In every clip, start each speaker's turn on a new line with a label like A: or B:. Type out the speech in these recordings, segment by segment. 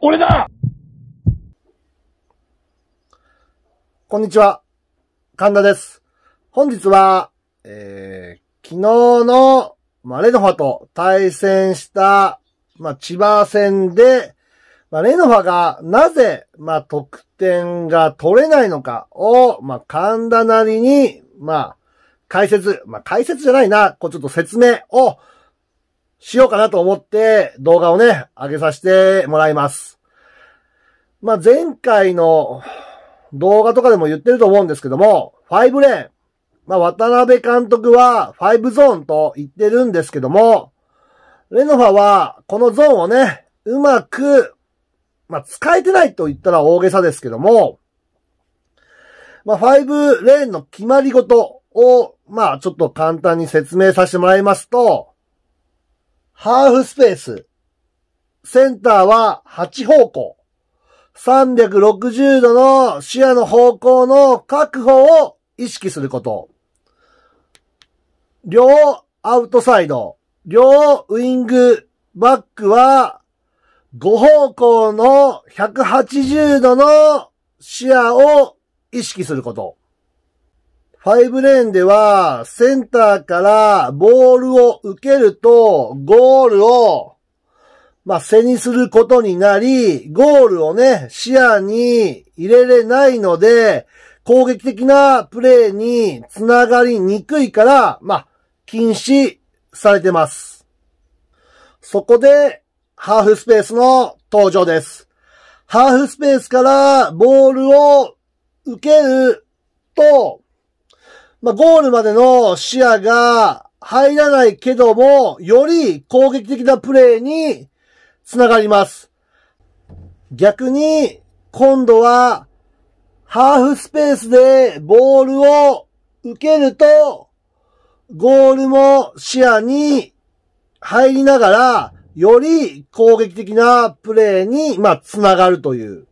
A: 俺だこんにちは。神田です。本日は、えー、昨日の、まあ、レノファと対戦した、まあ、千葉戦で、まあ、レノファがなぜ、まあ、得点が取れないのかを、まあ、神田なりに、まあ、解説、まあ、解説じゃないな、こうちょっと説明を、しようかなと思って動画をね、上げさせてもらいます。まあ、前回の動画とかでも言ってると思うんですけども、5レーン。まあ、渡辺監督は5ゾーンと言ってるんですけども、レノファはこのゾーンをね、うまく、まあ、使えてないと言ったら大げさですけども、まあ、5レーンの決まりごとを、まあ、ちょっと簡単に説明させてもらいますと、ハーフスペース。センターは8方向。360度の視野の方向の確保を意識すること。両アウトサイド、両ウィングバックは5方向の180度の視野を意識すること。ファイブレーンでは、センターからボールを受けると、ゴールを、まあ、背にすることになり、ゴールをね、視野に入れれないので、攻撃的なプレーにつながりにくいから、まあ、禁止されてます。そこで、ハーフスペースの登場です。ハーフスペースからボールを受けると、まあ、ゴールまでの視野が入らないけども、より攻撃的なプレーにつながります。逆に、今度は、ハーフスペースでボールを受けると、ゴールも視野に入りながら、より攻撃的なプレーに、まあ、つながるという。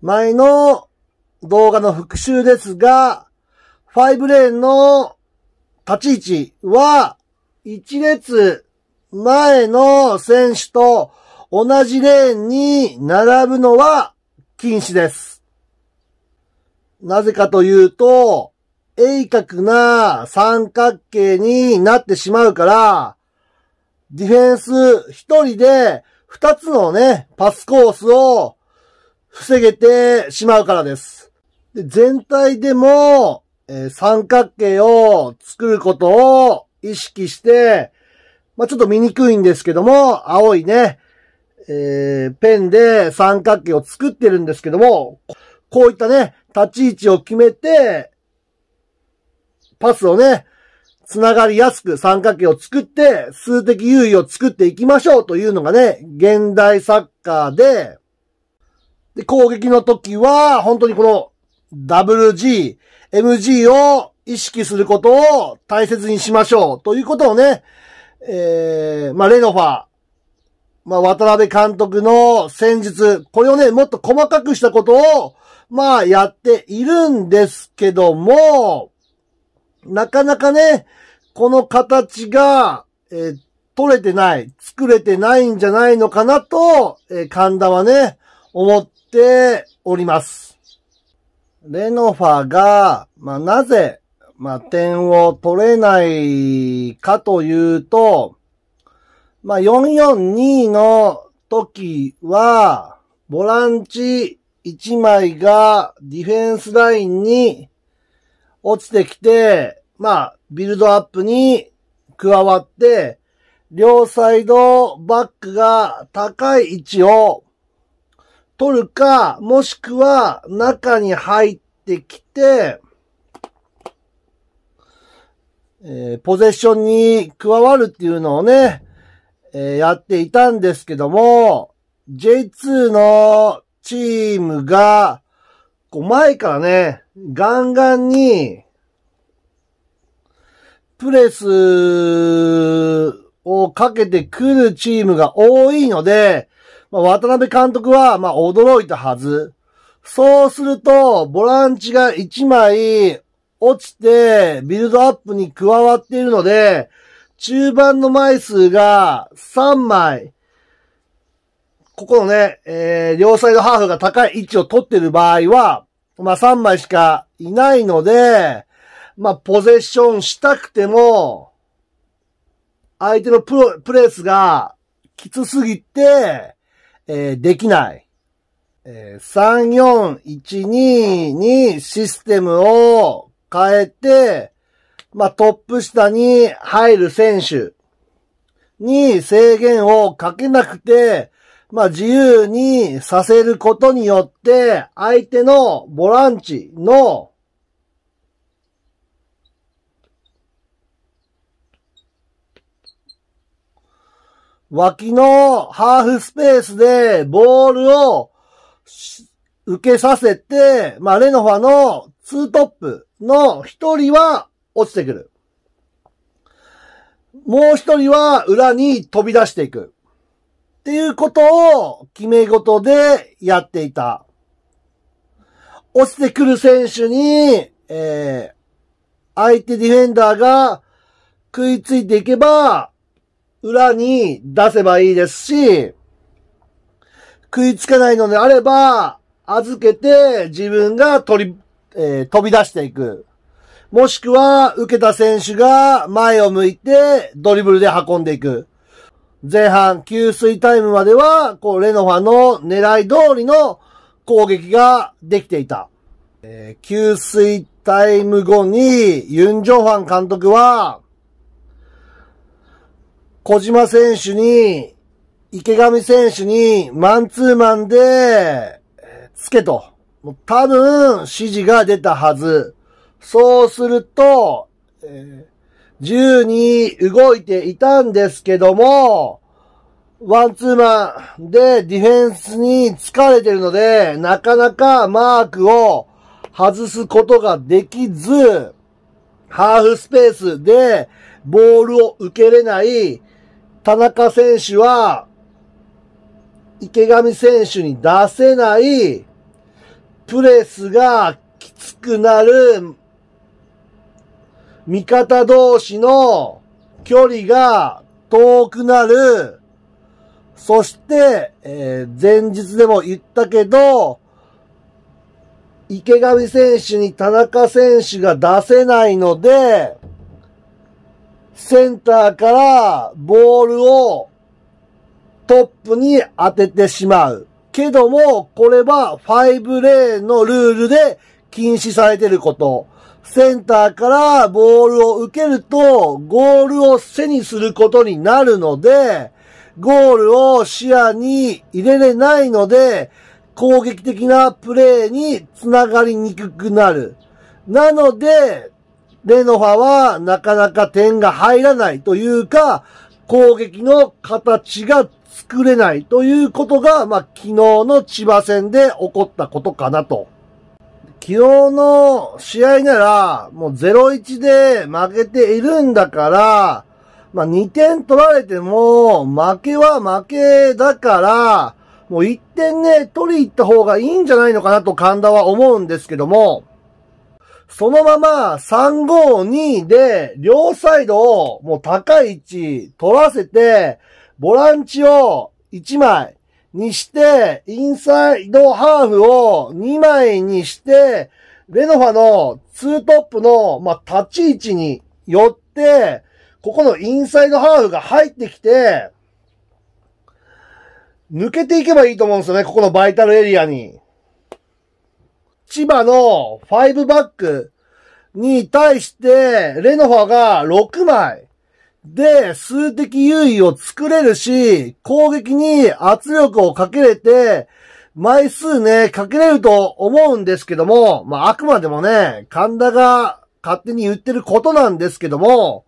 A: 前の動画の復習ですが、ファイブレーンの立ち位置は、1列前の選手と同じレーンに並ぶのは禁止です。なぜかというと、鋭角な三角形になってしまうから、ディフェンス一人で二つのね、パスコースを防げてしまうからです。で全体でもえー、三角形を作ることを意識して、まあ、ちょっと見にくいんですけども、青いね、えー、ペンで三角形を作ってるんですけども、こういったね、立ち位置を決めて、パスをね、つながりやすく三角形を作って、数的優位を作っていきましょうというのがね、現代サッカーで、で、攻撃の時は、本当にこのダブル g MG を意識することを大切にしましょう。ということをね、えー、まあ、レノファー、まあ、渡辺監督の戦術、これをね、もっと細かくしたことを、まあ、やっているんですけども、なかなかね、この形が、えー、取れてない、作れてないんじゃないのかなと、えー、神田はね、思っております。レノファが、まあ、なぜ、まあ、点を取れないかというと、まあ、442の時は、ボランチ1枚がディフェンスラインに落ちてきて、まあ、ビルドアップに加わって、両サイドバックが高い位置を取るか、もしくは中に入ってきて、えー、ポゼッションに加わるっていうのをね、えー、やっていたんですけども、J2 のチームが、こう前からね、ガンガンに、プレスをかけてくるチームが多いので、まあ、渡辺監督は、まあ、驚いたはず。そうすると、ボランチが1枚落ちて、ビルドアップに加わっているので、中盤の枚数が3枚。ここのね、えー、両サイドハーフが高い位置を取っている場合は、まあ、3枚しかいないので、まあ、ポゼッションしたくても、相手のプロ、プレスがきつすぎて、えー、できない。えー、3412にシステムを変えて、まあ、トップ下に入る選手に制限をかけなくて、まあ、自由にさせることによって、相手のボランチの脇のハーフスペースでボールを受けさせて、まあ、レノファのツートップの一人は落ちてくる。もう一人は裏に飛び出していく。っていうことを決め事でやっていた。落ちてくる選手に、えー、相手ディフェンダーが食いついていけば、裏に出せばいいですし、食いつかないのであれば、預けて自分が取り、えー、飛び出していく。もしくは、受けた選手が前を向いてドリブルで運んでいく。前半、給水タイムまでは、こう、レノファの狙い通りの攻撃ができていた。えー、給水タイム後に、ユン・ジョファン監督は、小島選手に、池上選手に、マンツーマンで、つけと。多分、指示が出たはず。そうすると、えー、自由に動いていたんですけども、ワンツーマンでディフェンスに疲れてるので、なかなかマークを外すことができず、ハーフスペースでボールを受けれない、田中選手は、池上選手に出せない、プレスがきつくなる、味方同士の距離が遠くなる、そして、えー、前日でも言ったけど、池上選手に田中選手が出せないので、センターからボールをトップに当ててしまう。けども、これは5レーンのルールで禁止されてること。センターからボールを受けると、ゴールを背にすることになるので、ゴールを視野に入れれないので、攻撃的なプレーにつながりにくくなる。なので、レノファはなかなか点が入らないというか、攻撃の形が作れないということが、まあ、昨日の千葉戦で起こったことかなと。昨日の試合なら、もう0-1で負けているんだから、まあ、2点取られても、負けは負けだから、もう1点ね、取り行った方がいいんじゃないのかなと神田は思うんですけども、そのまま352で、両サイドをもう高い位置取らせて、ボランチを1枚にして、インサイドハーフを2枚にして、レノファの2トップの、ま立ち位置によって、ここのインサイドハーフが入ってきて、抜けていけばいいと思うんですよね、ここのバイタルエリアに。千葉の5バックに対して、レノファが6枚で数的優位を作れるし、攻撃に圧力をかけれて、枚数ね、かけれると思うんですけども、まあ、あくまでもね、神田が勝手に言ってることなんですけども、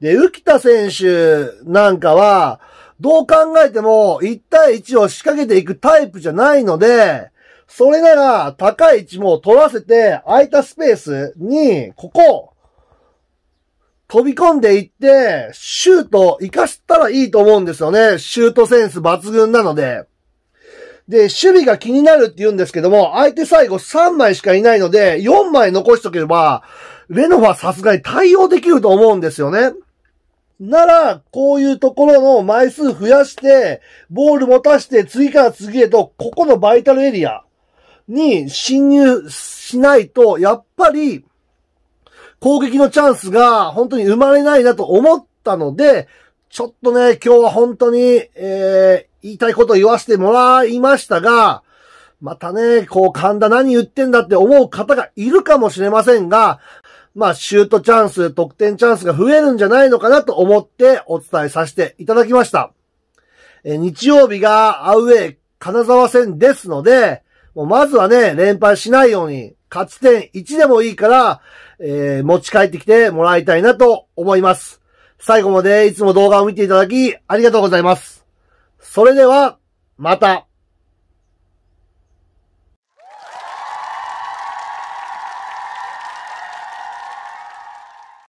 A: で、浮田選手なんかは、どう考えても1対1を仕掛けていくタイプじゃないので、それなら、高い位置も取らせて、空いたスペースに、ここ、飛び込んでいって、シュート、活かしたらいいと思うんですよね。シュートセンス抜群なので。で、守備が気になるって言うんですけども、相手最後3枚しかいないので、4枚残しとけば、レノファさすがに対応できると思うんですよね。なら、こういうところの枚数増やして、ボール持たして、次から次へと、ここのバイタルエリア、に侵入しないと、やっぱり、攻撃のチャンスが本当に生まれないなと思ったので、ちょっとね、今日は本当に、えー、言いたいことを言わせてもらいましたが、またね、こう、神田何言ってんだって思う方がいるかもしれませんが、まあ、シュートチャンス、得点チャンスが増えるんじゃないのかなと思ってお伝えさせていただきました。え日曜日がアウェイ金沢戦ですので、もうまずはね、連敗しないように、勝ち点1でもいいから、えー、持ち帰ってきてもらいたいなと思います。最後までいつも動画を見ていただき、ありがとうございます。それでは、また。